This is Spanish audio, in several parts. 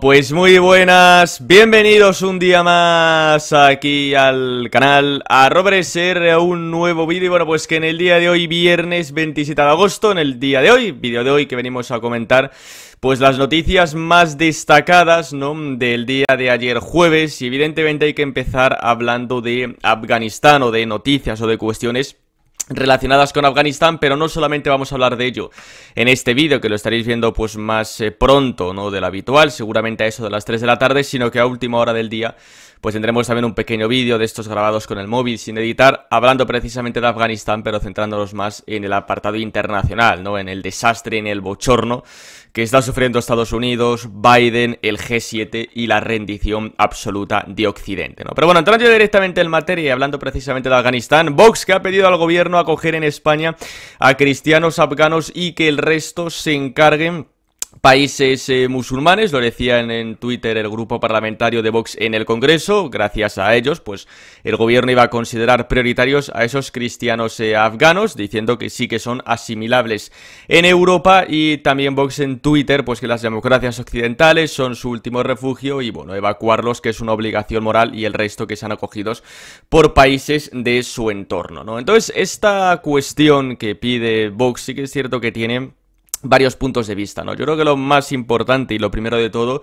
pues muy buenas, bienvenidos un día más aquí al canal a Robreser, a un nuevo vídeo Bueno pues que en el día de hoy, viernes 27 de agosto, en el día de hoy, vídeo de hoy que venimos a comentar pues las noticias más destacadas, ¿no? Del día de ayer jueves y evidentemente hay que empezar hablando de Afganistán o de noticias o de cuestiones relacionadas con Afganistán, pero no solamente vamos a hablar de ello en este vídeo, que lo estaréis viendo pues más eh, pronto, ¿no? De lo habitual, seguramente a eso de las 3 de la tarde, sino que a última hora del día pues tendremos también un pequeño vídeo de estos grabados con el móvil sin editar, hablando precisamente de Afganistán, pero centrándonos más en el apartado internacional, ¿no? En el desastre, en el bochorno que está sufriendo Estados Unidos, Biden, el G7 y la rendición absoluta de Occidente, ¿no? Pero bueno, entrando directamente en materia y hablando precisamente de Afganistán, Vox que ha pedido al gobierno acoger en España a cristianos afganos y que el resto se encarguen países eh, musulmanes, lo decían en Twitter el grupo parlamentario de Vox en el Congreso, gracias a ellos, pues el gobierno iba a considerar prioritarios a esos cristianos eh, afganos, diciendo que sí que son asimilables en Europa y también Vox en Twitter, pues que las democracias occidentales son su último refugio y bueno, evacuarlos que es una obligación moral y el resto que sean acogidos por países de su entorno, ¿no? Entonces, esta cuestión que pide Vox sí que es cierto que tiene varios puntos de vista, ¿no? Yo creo que lo más importante y lo primero de todo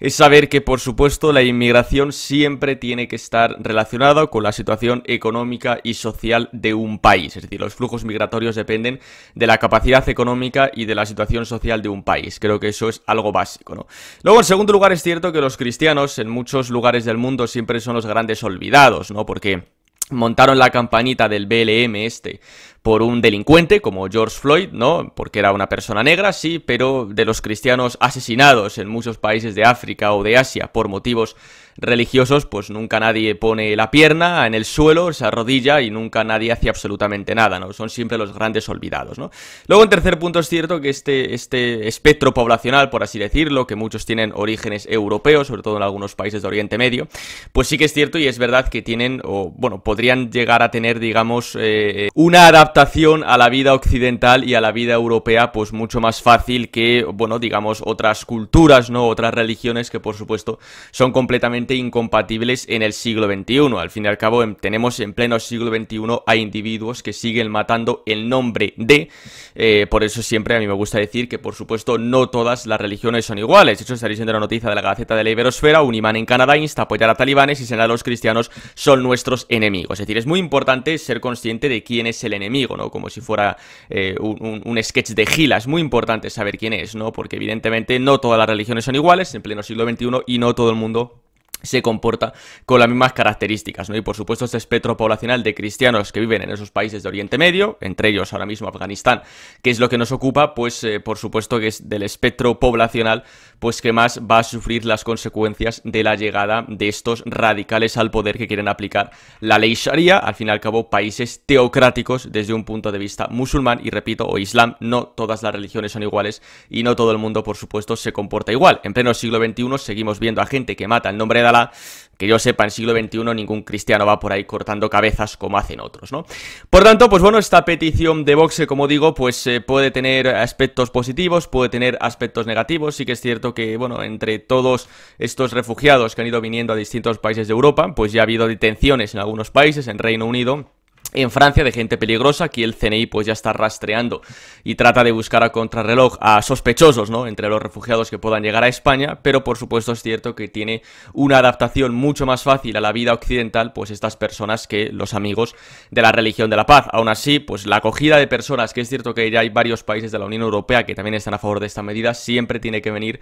es saber que, por supuesto, la inmigración siempre tiene que estar relacionada con la situación económica y social de un país. Es decir, los flujos migratorios dependen de la capacidad económica y de la situación social de un país. Creo que eso es algo básico, ¿no? Luego, en segundo lugar, es cierto que los cristianos en muchos lugares del mundo siempre son los grandes olvidados, ¿no? Porque montaron la campanita del BLM este por un delincuente como George Floyd, ¿no? Porque era una persona negra, sí, pero de los cristianos asesinados en muchos países de África o de Asia por motivos religiosos, pues nunca nadie pone la pierna en el suelo, se arrodilla y nunca nadie hace absolutamente nada, ¿no? Son siempre los grandes olvidados, ¿no? Luego, en tercer punto, es cierto que este, este espectro poblacional, por así decirlo, que muchos tienen orígenes europeos, sobre todo en algunos países de Oriente Medio, pues sí que es cierto y es verdad que tienen, o bueno, podrían llegar a tener, digamos, eh, una adaptación a la vida occidental y a la vida europea pues mucho más fácil que, bueno, digamos otras culturas, ¿no? Otras religiones que por supuesto son completamente incompatibles en el siglo XXI. Al fin y al cabo em, tenemos en pleno siglo XXI a individuos que siguen matando el nombre de, eh, por eso siempre a mí me gusta decir que por supuesto no todas las religiones son iguales. hecho, estaréis viendo la noticia de la Gaceta de la Iberosfera, un imán en Canadá insta a apoyar a talibanes y señala a los cristianos son nuestros enemigos. Es decir, es muy importante ser consciente de quién es el enemigo como si fuera eh, un, sketch de Gila. Es muy importante saber quién es, ¿no? Porque evidentemente no todas las religiones son iguales en pleno siglo XXI y no todo el mundo se comporta con las mismas características, ¿no? Y por supuesto este espectro poblacional de cristianos que viven en esos países de Oriente Medio, entre ellos ahora mismo Afganistán, que es lo que nos ocupa, pues eh, por supuesto que es del espectro poblacional pues que más va a sufrir las consecuencias de la llegada de estos radicales al poder que quieren aplicar la ley sharia, al fin y al cabo países teocráticos desde un punto de vista musulmán y repito, o islam, no todas las religiones son iguales y no todo el mundo por supuesto se comporta igual. En pleno siglo XXI seguimos viendo a gente que mata el nombre de que yo sepa, en siglo XXI ningún cristiano va por ahí cortando cabezas como hacen otros, ¿no? Por tanto, pues bueno, esta petición de boxe, eh, como digo, pues eh, puede tener aspectos positivos, puede tener aspectos negativos, sí que es cierto que, bueno, entre todos estos refugiados que han ido viniendo a distintos países de Europa, pues ya ha habido detenciones en algunos países, en Reino Unido en Francia de gente peligrosa, aquí el CNI pues ya está rastreando y trata de buscar a contrarreloj a sospechosos, ¿no? Entre los refugiados que puedan llegar a España, pero por supuesto es cierto que tiene una adaptación mucho más fácil a la vida occidental, pues estas personas que los amigos de la religión de la paz. Aún así, pues la acogida de personas, que es cierto que ya hay varios países de la Unión Europea que también están a favor de esta medida, siempre tiene que venir,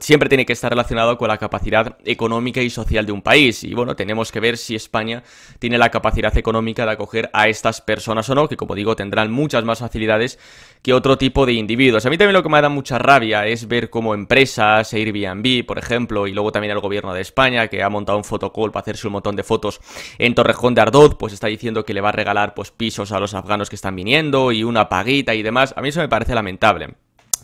siempre tiene que estar relacionado con la capacidad económica y social de un país. Y bueno, tenemos que ver si España tiene la capacidad económica de acoger a estas personas o no, que como digo tendrán muchas más facilidades que otro tipo de individuos. A mí también lo que me da mucha rabia es ver cómo empresas, Airbnb, por ejemplo, y luego también el gobierno de España, que ha montado un fotocall para hacerse un montón de fotos en Torrejón de Ardoz, pues está diciendo que le va a regalar pues pisos a los afganos que están viniendo y una paguita y demás. A mí eso me parece lamentable.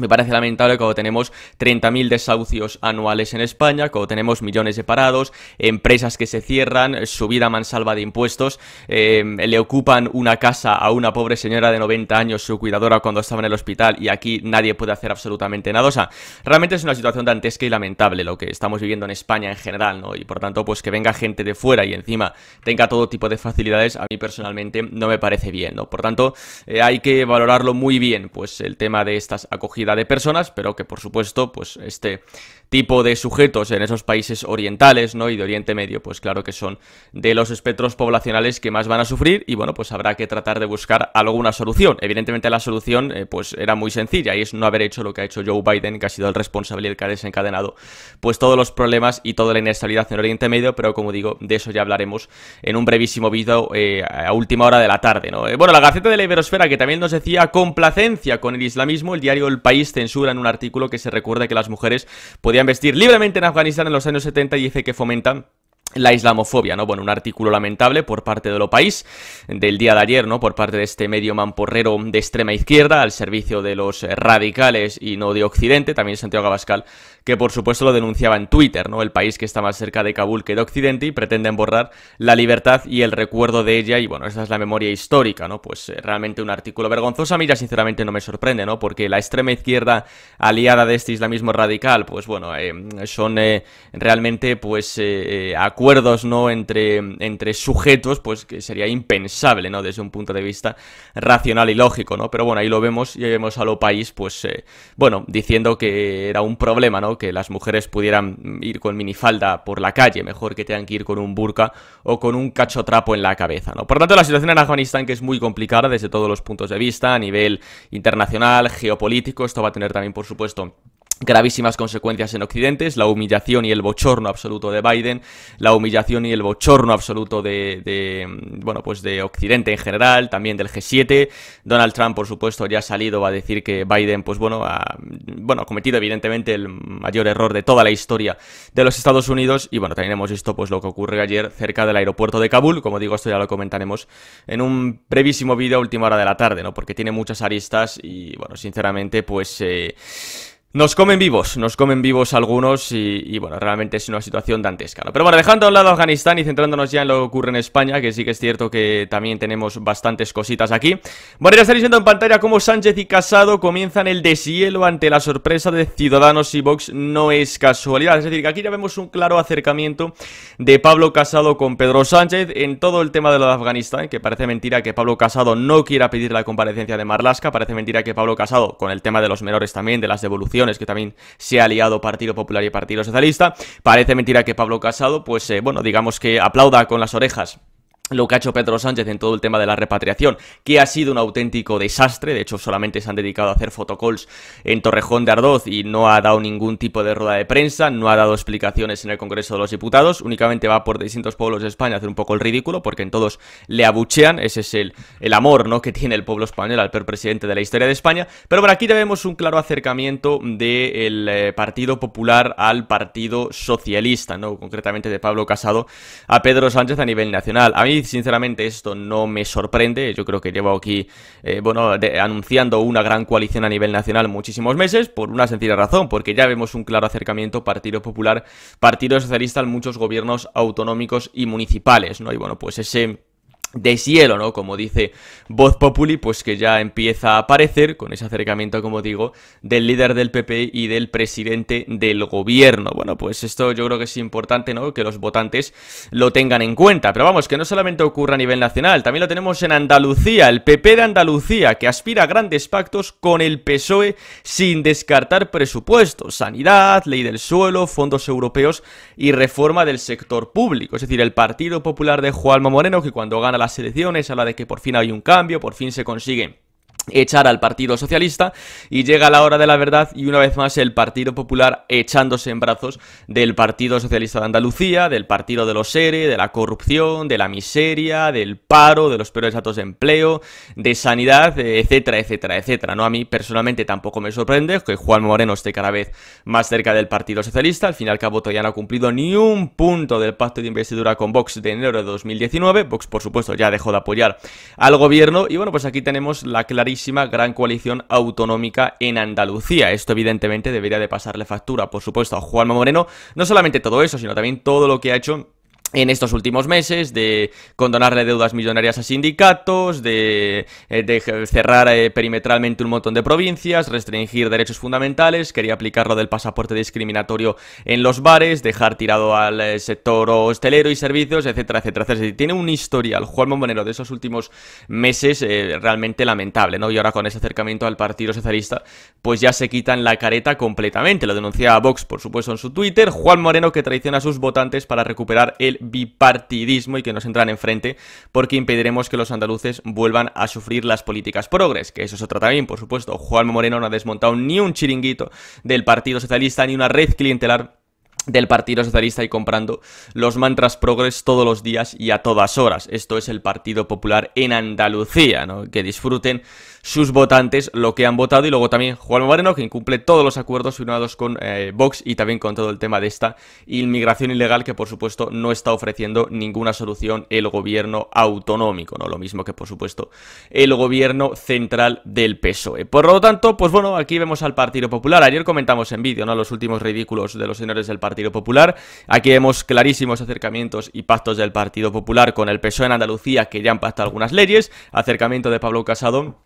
Me parece lamentable cuando tenemos 30.000 desahucios anuales en España, cuando tenemos millones de parados, empresas que se cierran, subida mansalva de impuestos, eh, le ocupan una casa a una pobre señora de 90 años, su cuidadora cuando estaba en el hospital y aquí nadie puede hacer absolutamente nada. O sea, realmente es una situación dantesca y lamentable lo que estamos viviendo en España en general, ¿no? Y por tanto, pues que venga gente de fuera y encima tenga todo tipo de facilidades, a mí personalmente no me parece bien, ¿no? Por tanto, eh, hay que valorarlo muy bien, pues el tema de estas acogidas de personas, pero que por supuesto, pues este tipo de sujetos en esos países orientales, ¿no? Y de Oriente Medio, pues claro que son de los espectros poblacionales que más van a sufrir y bueno, pues habrá que tratar de buscar alguna solución. Evidentemente la solución eh, pues era muy sencilla y es no haber hecho lo que ha hecho Joe Biden, que ha sido el responsable y que ha desencadenado pues todos los problemas y toda la inestabilidad en Oriente Medio, pero como digo, de eso ya hablaremos en un brevísimo vídeo eh, a última hora de la tarde, ¿no? Eh, bueno, la Gaceta de la Iberosfera que también nos decía complacencia con el islamismo, el diario El País país censura en un artículo que se recuerda que las mujeres podían vestir libremente en Afganistán en los años 70 y dice que fomentan la islamofobia, ¿no? Bueno, un artículo lamentable por parte de lo país del día de ayer, ¿no? Por parte de este medio mamporrero de extrema izquierda al servicio de los radicales y no de Occidente, también Santiago Abascal, que por supuesto lo denunciaba en Twitter, ¿no? El país que está más cerca de Kabul que de Occidente y pretenden borrar la libertad y el recuerdo de ella y bueno, esa es la memoria histórica, ¿no? Pues eh, realmente un artículo vergonzoso, a mí ya sinceramente no me sorprende, ¿no? Porque la extrema izquierda aliada de este islamismo radical, pues bueno, eh, son eh, realmente pues acuerdos, ¿no? Entre, entre sujetos, pues que sería impensable, ¿no? Desde un punto de vista racional y lógico, ¿no? Pero bueno, ahí lo vemos y ahí vemos a lo país, pues, eh, bueno, diciendo que era un problema, ¿no? Que las mujeres pudieran ir con minifalda por la calle, mejor que tengan que ir con un burka o con un cachotrapo en la cabeza, ¿no? Por tanto, la situación en Afganistán que es muy complicada desde todos los puntos de vista, a nivel internacional, geopolítico, esto va a tener también, por supuesto, gravísimas consecuencias en Occidente, la humillación y el bochorno absoluto de Biden, la humillación y el bochorno absoluto de, de, bueno, pues de Occidente en general, también del G7. Donald Trump, por supuesto, ya ha salido a decir que Biden, pues bueno, ha, bueno, ha cometido evidentemente el mayor error de toda la historia de los Estados Unidos y bueno, también hemos visto pues lo que ocurre ayer cerca del aeropuerto de Kabul, como digo, esto ya lo comentaremos en un brevísimo vídeo a última hora de la tarde, ¿no? Porque tiene muchas aristas y bueno, sinceramente, pues... Eh, nos comen vivos, nos comen vivos algunos y, bueno, realmente es una situación dantesca. ¿no? Pero bueno, dejando a un lado Afganistán y centrándonos ya en lo que ocurre en España, que sí que es cierto que también tenemos bastantes cositas aquí. Bueno, ya estaréis viendo en pantalla cómo Sánchez y Casado comienzan el deshielo ante la sorpresa de Ciudadanos y Vox. No es casualidad, es decir, que aquí ya vemos un claro acercamiento de Pablo Casado con Pedro Sánchez en todo el tema de lo de Afganistán, que parece mentira que Pablo Casado no quiera pedir la comparecencia de Marlasca, parece mentira que Pablo Casado, con el tema de los menores también, de las devoluciones, que también se ha aliado Partido Popular y Partido Socialista. Parece mentira que Pablo Casado, pues eh, bueno, digamos que aplauda con las orejas lo que ha hecho Pedro Sánchez en todo el tema de la repatriación, que ha sido un auténtico desastre, de hecho solamente se han dedicado a hacer fotocalls en Torrejón de Ardoz y no ha dado ningún tipo de rueda de prensa, no ha dado explicaciones en el Congreso de los Diputados, únicamente va por distintos pueblos de España a hacer un poco el ridículo, porque en todos le abuchean, ese es el, el amor ¿no? que tiene el pueblo español al peor presidente de la historia de España, pero por aquí tenemos un claro acercamiento del eh, Partido Popular al Partido Socialista, ¿no? concretamente de Pablo Casado a Pedro Sánchez a nivel nacional. A mí sinceramente, esto no me sorprende. Yo creo que llevo aquí, eh, bueno, anunciando una gran coalición a nivel nacional muchísimos meses, por una sencilla razón, porque ya vemos un claro acercamiento Partido Popular, Partido Socialista en muchos gobiernos autonómicos y municipales, ¿no? Y bueno, pues ese de cielo, ¿no? Como dice Voz Populi, pues que ya empieza a aparecer con ese acercamiento, como digo, del líder del PP y del presidente del gobierno. Bueno, pues esto yo creo que es importante, ¿no? Que los votantes lo tengan en cuenta. Pero vamos, que no solamente ocurre a nivel nacional, también lo tenemos en Andalucía, el PP de Andalucía, que aspira a grandes pactos con el PSOE sin descartar presupuestos, sanidad, ley del suelo, fondos europeos y reforma del sector público. Es decir, el Partido Popular de Juanma Moreno, que cuando gana las elecciones, habla de que por fin hay un cambio, por fin se consiguen echar al Partido Socialista y llega la hora de la verdad y una vez más el Partido Popular echándose en brazos del Partido Socialista de Andalucía, del Partido de los Seres de la corrupción, de la miseria, del paro, de los peores datos de empleo, de sanidad, etcétera, etcétera, etcétera. No a mí personalmente tampoco me sorprende que Juan Moreno esté cada vez más cerca del Partido Socialista, al final que ha cabo ya no ha cumplido ni un punto del pacto de investidura con Vox de enero de 2019, Vox por supuesto ya dejó de apoyar al gobierno y bueno, pues aquí tenemos la clarísima gran coalición autonómica en Andalucía. Esto evidentemente debería de pasarle factura, por supuesto, a Juanma Moreno. No solamente todo eso, sino también todo lo que ha hecho en estos últimos meses, de condonarle deudas millonarias a sindicatos, de, eh, cerrar eh, perimetralmente un montón de provincias, restringir derechos fundamentales, quería aplicar lo del pasaporte discriminatorio en los bares, dejar tirado al eh, sector hostelero y servicios, etcétera, etcétera, etcétera. Tiene un historial, Juan Moreno de esos últimos meses realmente lamentable, ¿no? Y ahora con ese acercamiento al Partido Socialista, pues ya se quitan la careta completamente. Lo denuncia Vox, por supuesto, en su Twitter. Juan Moreno que traiciona a sus votantes para recuperar el bipartidismo y que nos entran enfrente porque impediremos que los andaluces vuelvan a sufrir las políticas progres, que eso se trata bien, por supuesto. Juan Moreno no ha desmontado ni un chiringuito del Partido Socialista ni una red clientelar del Partido Socialista y comprando los mantras progres todos los días y a todas horas. Esto es el Partido Popular en Andalucía, ¿no? Que disfruten sus votantes lo que han votado y luego también Juan Moreno, que incumple todos los acuerdos firmados con eh, Vox y también con todo el tema de esta inmigración ilegal que por supuesto no está ofreciendo ninguna solución el gobierno autonómico, ¿no? Lo mismo que por supuesto el gobierno central del PSOE. Por lo tanto, pues bueno, aquí vemos al Partido Popular. Ayer comentamos en vídeo, ¿no? Los últimos ridículos de los señores del Partido Partido Popular. Aquí vemos clarísimos acercamientos y pactos del Partido Popular con el PSOE en Andalucía, que ya han pactado algunas leyes, acercamiento de Pablo Casado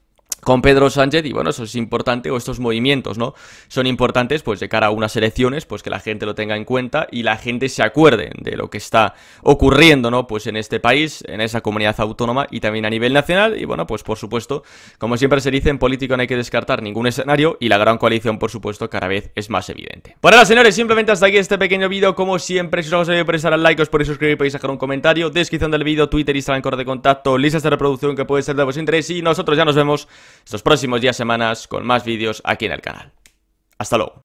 con Pedro Sánchez y bueno, eso es importante o estos movimientos, ¿no? Son importantes pues de cara a unas elecciones, pues que la gente lo tenga en cuenta y la gente se acuerde de lo que está ocurriendo, ¿no? Pues en este país, en esa comunidad autónoma y también a nivel nacional y bueno, pues por supuesto, como siempre se dice, en político no hay que descartar ningún escenario y la gran coalición, por supuesto, cada vez es más evidente. Bueno, ahora, señores, simplemente hasta aquí este pequeño vídeo, como siempre, si os ha gustado podéis dar al like, os podéis suscribir, podéis dejar un comentario, descripción del vídeo, Twitter, Instagram, correo de contacto, listas de reproducción que puede ser de vuestro interés y nosotros ya nos vemos estos próximos días, semanas, con más vídeos aquí en el canal. Hasta luego.